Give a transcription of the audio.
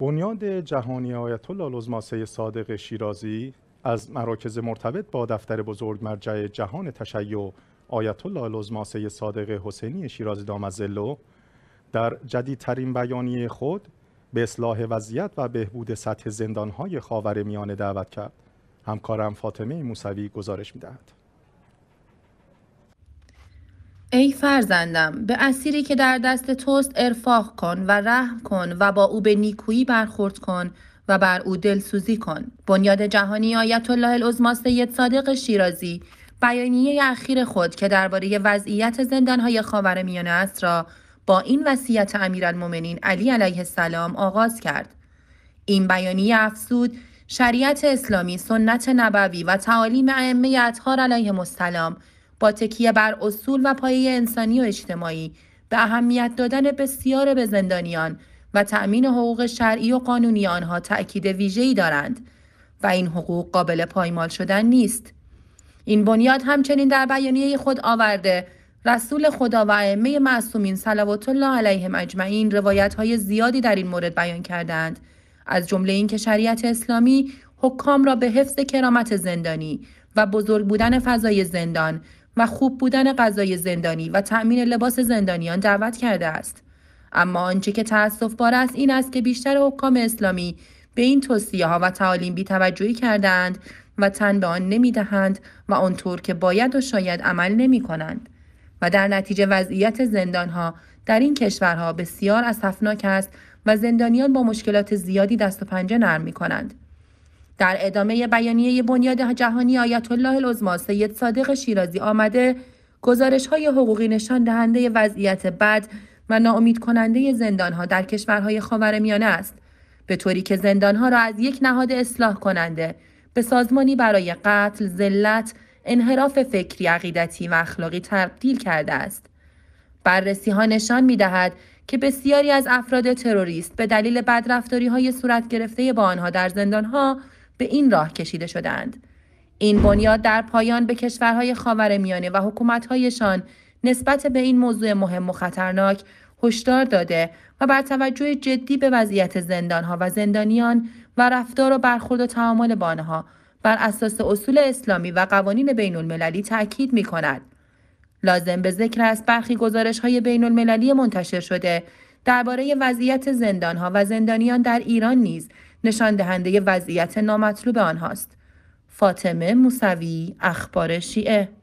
بنیاد جهانی آیت الله لزماسه صادق شیرازی از مراکز مرتبط با دفتر بزرگ مرجع جهان تشیع آیت الله لزماسه صادق حسینی شیرازی دامزلو در جدیدترین بیانیه خود به اصلاح وضعیت و بهبود سطح زندانهای خاور میانه دعوت کرد. همکارم فاطمه موسوی گزارش میدهد. ای فرزندم به اسیری که در دست توست ارفاق کن و رحم کن و با او به نیکویی برخورد کن و بر او دلسوزی کن بنیاد جهانی آیت الله العظما سید صادق شیرازی بیانیه اخیر خود که درباره وضعیت زندانهای خاورمیانه است را با این وصیت امیرالمؤمنین علی علیه السلام آغاز کرد این بیانیه افسود شریعت اسلامی سنت نبوی و تعالیم ائمه اطهار علیهم السلام با تکیه بر اصول و پایه انسانی و اجتماعی به اهمیت دادن بسیار به زندانیان و تأمین حقوق شرعی و قانونی آنها تأکید ویژه‌ای دارند و این حقوق قابل پایمال شدن نیست. این بنیاد همچنین در بیانیه خود آورده رسول خدا و ائمه معصومین صلوات الله علیهم اجمعین روایت های زیادی در این مورد بیان کردند از جمله اینکه شریعت اسلامی حکام را به حفظ کرامت زندانی و بزرگ بودن فضای زندان و خوب بودن غذای زندانی و تأمین لباس زندانیان دعوت کرده است. اما آنچه که تأسف بار است این است که بیشتر حکام اسلامی به این توصیه ها و تعالیم بیتوجهی کردند و تن به آن نمی دهند و آنطور که باید و شاید عمل نمی کنند. و در نتیجه وضعیت زندان ها در این کشورها بسیار اسفناک است و زندانیان با مشکلات زیادی دست و پنجه نرم می کنند. در ادامه بیانیه بنیاد جهانی آیت الله العظما سید صادق شیرازی آمده گزارش های حقوقی نشان دهنده وضعیت بد و ناامید کننده زندان ها در کشورهای خاورمیانه است به طوری که زندان ها را از یک نهاد اصلاح کننده به سازمانی برای قتل، ذلت، انحراف فکری، عقیدتی و اخلاقی تبدیل کرده است. بررسی ها نشان می دهد که بسیاری از افراد تروریست به دلیل بدرفتاری های صورت گرفته با آنها در زندان به این راه کشیده شدند. این بنیاد در پایان به کشورهای خاورمیانه و حکومتهایشان نسبت به این موضوع مهم و خطرناک هشدار داده و بر توجه جدی به وضعیت زندانها و زندانیان و رفتار و برخورد و تعامل با آنها بر اساس اصول اسلامی و قوانین بین المللی تأکید می کند. لازم به ذکر است برخی گزارش های بین المللی منتشر شده درباره وضعیت زندانها و زندانیان در ایران نیز نشان دهنده وضعیت نامطلوب آنهاست. فاطمه موسوی اخبار شیعه